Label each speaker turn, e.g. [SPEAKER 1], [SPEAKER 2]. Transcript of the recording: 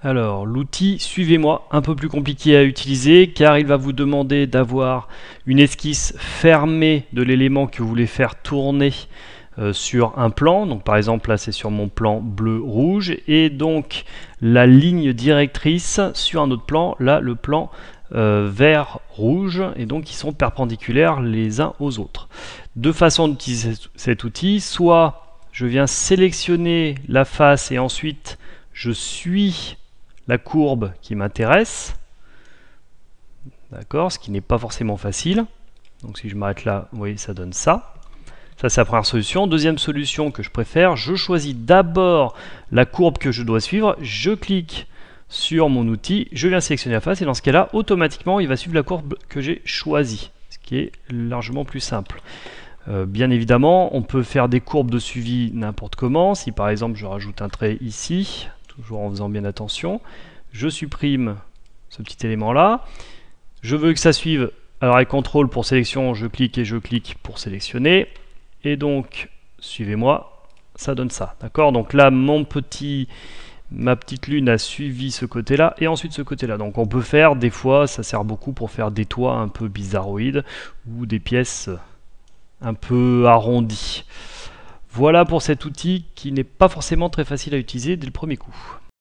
[SPEAKER 1] Alors, l'outil, suivez-moi, un peu plus compliqué à utiliser car il va vous demander d'avoir une esquisse fermée de l'élément que vous voulez faire tourner euh, sur un plan. Donc par exemple là c'est sur mon plan bleu-rouge et donc la ligne directrice sur un autre plan, là le plan euh, vert-rouge et donc ils sont perpendiculaires les uns aux autres. Deux façons d'utiliser cet outil, soit je viens sélectionner la face et ensuite je suis la courbe qui m'intéresse. D'accord Ce qui n'est pas forcément facile. Donc si je m'arrête là, vous voyez, ça donne ça. Ça, c'est la première solution. Deuxième solution que je préfère, je choisis d'abord la courbe que je dois suivre. Je clique sur mon outil, je viens sélectionner la face et dans ce cas-là, automatiquement, il va suivre la courbe que j'ai choisie, ce qui est largement plus simple. Euh, bien évidemment, on peut faire des courbes de suivi n'importe comment. Si par exemple, je rajoute un trait ici, toujours en faisant bien attention. Je supprime ce petit élément-là. Je veux que ça suive, alors avec CTRL pour sélection, je clique et je clique pour sélectionner. Et donc, suivez-moi, ça donne ça, d'accord Donc là, mon petit, ma petite lune a suivi ce côté-là et ensuite ce côté-là. Donc on peut faire, des fois, ça sert beaucoup pour faire des toits un peu bizarroïdes ou des pièces un peu arrondies. Voilà pour cet outil qui n'est pas forcément très facile à utiliser dès le premier coup.